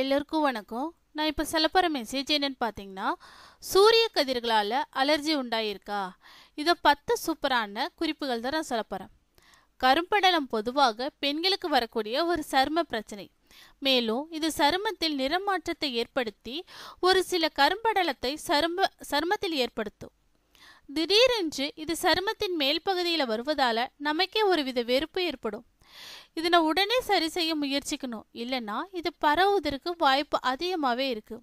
எல்லோருக்கும் வணக்கம் நான் இப்போ சொல்லப்போகிற மெசேஜ் என்னென்னு பார்த்தீங்கன்னா சூரிய கதிர்களால் அலர்ஜி உண்டாயிருக்கா இதை பத்து சூப்பரான குறிப்புகள் தான் நான் சொல்லப்போகிறேன் கரும்படலம் பொதுவாக பெண்களுக்கு வரக்கூடிய ஒரு சரும பிரச்சனை மேலும் இது சருமத்தில் நிறமாற்றத்தை ஏற்படுத்தி ஒரு சில கரும்படலத்தை சரும சருமத்தில் ஏற்படுத்தும் திடீரென்று இது சருமத்தின் மேல் பகுதியில் வருவதால் நமக்கே ஒருவித வெறுப்பு ஏற்படும் இதனை உடனே சரி செய்ய முயற்சிக்கணும் இல்லைன்னா இது பரவுவதற்கு வாய்ப்பு அதிகமாகவே இருக்கு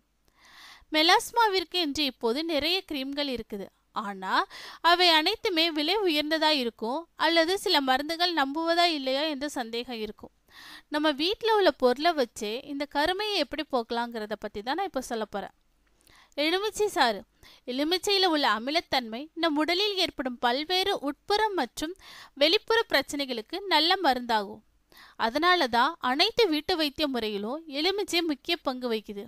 மெலாஸ்மாவிற்கு என்று இப்போது நிறைய கிரீம்கள் இருக்குது ஆனால் அவை அனைத்துமே விலை உயர்ந்ததாக இருக்கும் அல்லது சில மருந்துகள் நம்புவதா இல்லையா என்ற சந்தேகம் இருக்கும் நம்ம வீட்டில் உள்ள பொருளை வச்சே இந்த கருமையை எப்படி போக்கலாங்கிறத பற்றி தான் நான் இப்போ சொல்ல போகிறேன் எலுமிச்சை சாறு எலுமிச்சையில் உள்ள அமிலத்தன்மை நம் உடலில் ஏற்படும் பல்வேறு உட்புறம் மற்றும் வெளிப்புற பிரச்சனைகளுக்கு நல்ல மருந்தாகும் அதனால தான் அனைத்து வீட்டு வைத்திய முறையிலும் எலுமிச்சை முக்கிய பங்கு வகிக்குது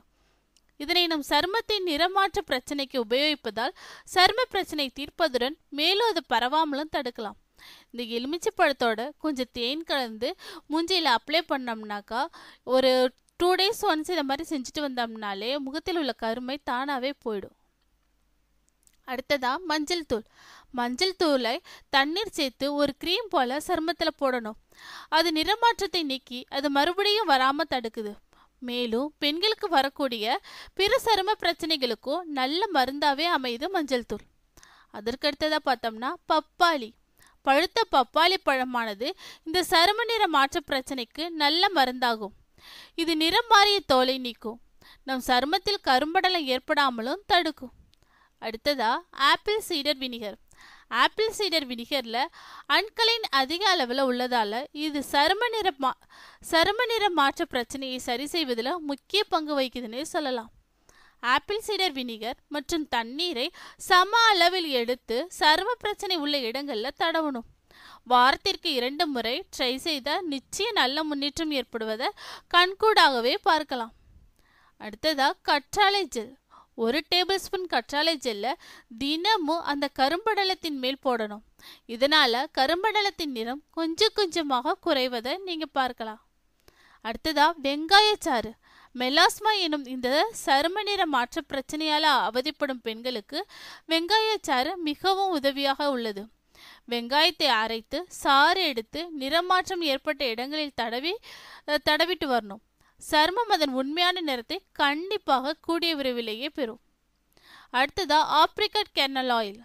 இதனை நம் சருமத்தின் நிறமாற்ற பிரச்சனைக்கு உபயோகிப்பதால் சரும பிரச்சனை தீர்ப்பதுடன் மேலும் அது பரவாமலும் தடுக்கலாம் இந்த எலுமிச்சை பழத்தோட கொஞ்சம் தேன் கலந்து மூஞ்சியில அப்ளை பண்ணோம்னாக்கா ஒரு டூ டேஸ் ஒன்ஸ் இந்த மாதிரி செஞ்சுட்டு வந்தோம்னாலே முகத்தில் உள்ள கருமை தானாகவே போயிடும் அடுத்ததாக மஞ்சள் தூள் மஞ்சள் தூளை தண்ணீர் சேர்த்து ஒரு க்ரீம் போல் சருமத்தில் போடணும் அது நிறமாற்றத்தை நீக்கி அது மறுபடியும் வராமல் தடுக்குது மேலும் பெண்களுக்கு வரக்கூடிய பிற சரும பிரச்சனைகளுக்கும் நல்ல மருந்தாகவே அமையுது மஞ்சள் தூள் அதற்கடுத்ததாக பார்த்தோம்னா பப்பாளி பழுத்த பப்பாளி பழமானது இந்த சரும நிற மாற்ற பிரச்சனைக்கு நல்ல மருந்தாகும் இது நிறம் மாறிய தோலை நீக்கும் நம் சருமத்தில் கரும்படலை ஏற்படாமலும் தடுக்கும் அடுத்ததா ஆப்பிள் சீடர் வினிகர் ஆப்பிள் சீடர் வினிகரில் அண்களின் அதிக அளவில் உள்ளதால் இது சரும நிற மா சரும நிற மாற்ற பிரச்சனையை சரி செய்வதில் முக்கிய பங்கு வகிக்குதுன்னு சொல்லலாம் ஆப்பிள் சீடர் வினிகர் மற்றும் தண்ணீரை சம அளவில் எடுத்து சரும பிரச்சனை உள்ள இடங்களில் தடவணும் வாரத்திற்கு இரண்டு முறை ட்ரை செய்த நிச்சயம் நல்ல முன்னேற்றம் ஏற்படுவதை கண்கூடாகவே பார்க்கலாம் அடுத்ததாக கற்றாழை ஜெல் ஒரு டேபிள் ஸ்பூன் கற்றாழை ஜெல்லை தினமும் அந்த கரும்படலத்தின் மேல் போடணும் இதனால் கரும்படலத்தின் நிறம் கொஞ்சம் கொஞ்சமாக குறைவதை நீங்கள் பார்க்கலாம் அடுத்ததாக வெங்காயச்சாறு மெலாஸ்மா எனும் இந்த சரும நிற மாற்ற பிரச்சனையால் அவதிப்படும் பெண்களுக்கு வெங்காயச்சாறு மிகவும் உதவியாக உள்ளது வெங்காயத்தை அரைத்து சாறு எடுத்து நிறமாற்றம் ஏற்பட்ட இடங்களில் தடவி தடவிட்டு வரணும் சர்மம் அதன் உண்மையான நிறத்தை கண்டிப்பாக கூடிய விரைவிலேயே பெறும் அடுத்ததா apricot kernel oil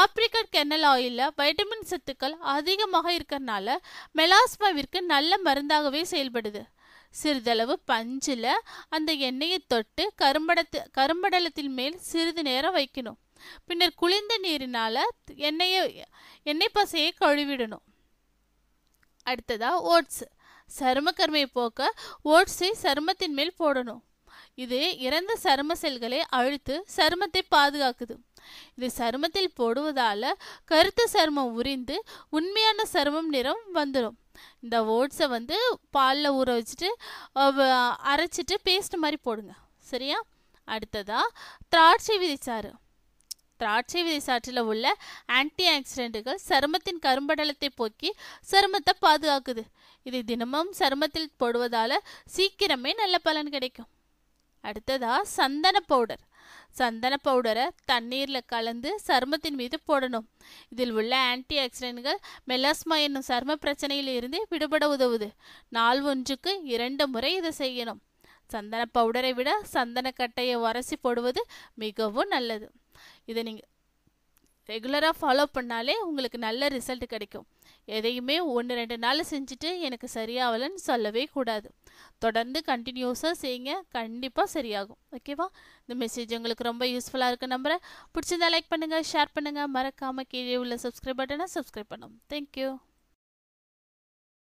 apricot kernel ஆயிலில் வைட்டமின் சத்துக்கள் அதிகமாக இருக்கிறனால மெலாஸ்மாவிற்கு நல்ல மருந்தாகவே செயல்படுது சிறிதளவு பஞ்சில் அந்த எண்ணெயை தொட்டு கரும்படத்து கரும்படலத்தின் மேல் சிறிது நேரம் வைக்கணும் பின்னர் குளிர்ந்த நீரினால் எண்ணெய எண்ணெய் பசையை கழுவிடணும் அடுத்ததா ஓட்ஸ் சரும கருமையை போக்க ஓட்ஸை சருமத்தின் மேல் போடணும் இது இறந்த சரும செல்களை அழுத்து சருமத்தை பாதுகாக்குது இது சருமத்தில் போடுவதால கருத்து சருமம் உறிந்து உண்மையான சருமம் நிறம் வந்துடும் இந்த ஓட்ஸை வந்து பாலில் ஊற வச்சுட்டு அரைச்சிட்டு பேஸ்ட் மாதிரி போடுங்க சரியா அடுத்ததா திராட்சை விதைச்சாறு திராட்சை விதை சாற்றில் உள்ள ஆன்டி ஆக்சிடென்ட்டுகள் சருமத்தின் கரும்படலத்தை போக்கி சருமத்தை பாதுகாக்குது இதை தினமும் சருமத்தில் போடுவதால் சீக்கிரமே நல்ல பலன் கிடைக்கும் அடுத்ததா சந்தன பவுடர் சந்தன பவுடரை தண்ணீரில் கலந்து சருமத்தின் மீது போடணும் இதில் உள்ள ஆன்டி ஆக்சிடென்ட்கள் மெலாஸ்மா என்னும் சரும பிரச்சனையில் இருந்து விடுபட உதவுது நாள் ஒன்றுக்கு இரண்டு முறை இதை செய்யணும் சந்தன பவுடரை விட சந்தன கட்டையை உரசி போடுவது மிகவும் நல்லது இதை நீங்கள் ரெகுலராக ஃபாலோ பண்ணாலே உங்களுக்கு நல்ல ரிசல்ட் கிடைக்கும் எதையுமே ஒன்று ரெண்டு நாள் செஞ்சுட்டு எனக்கு சரியாகலன்னு சொல்லவே கூடாது தொடர்ந்து கண்டினியூஸாக செய்யுங்க கண்டிப்பாக சரியாகும் ஓகேவா இந்த மெசேஜ் உங்களுக்கு ரொம்ப யூஸ்ஃபுல்லாக இருக்குது நம்புகிறேன் பிடிச்சிருந்தா லைக் பண்ணுங்கள் ஷேர் பண்ணுங்கள் மறக்காமல் கீழே உள்ள சப்ஸ்கிரைப் பட்டனை சப்ஸ்கிரைப் பண்ணும் தேங்க்யூ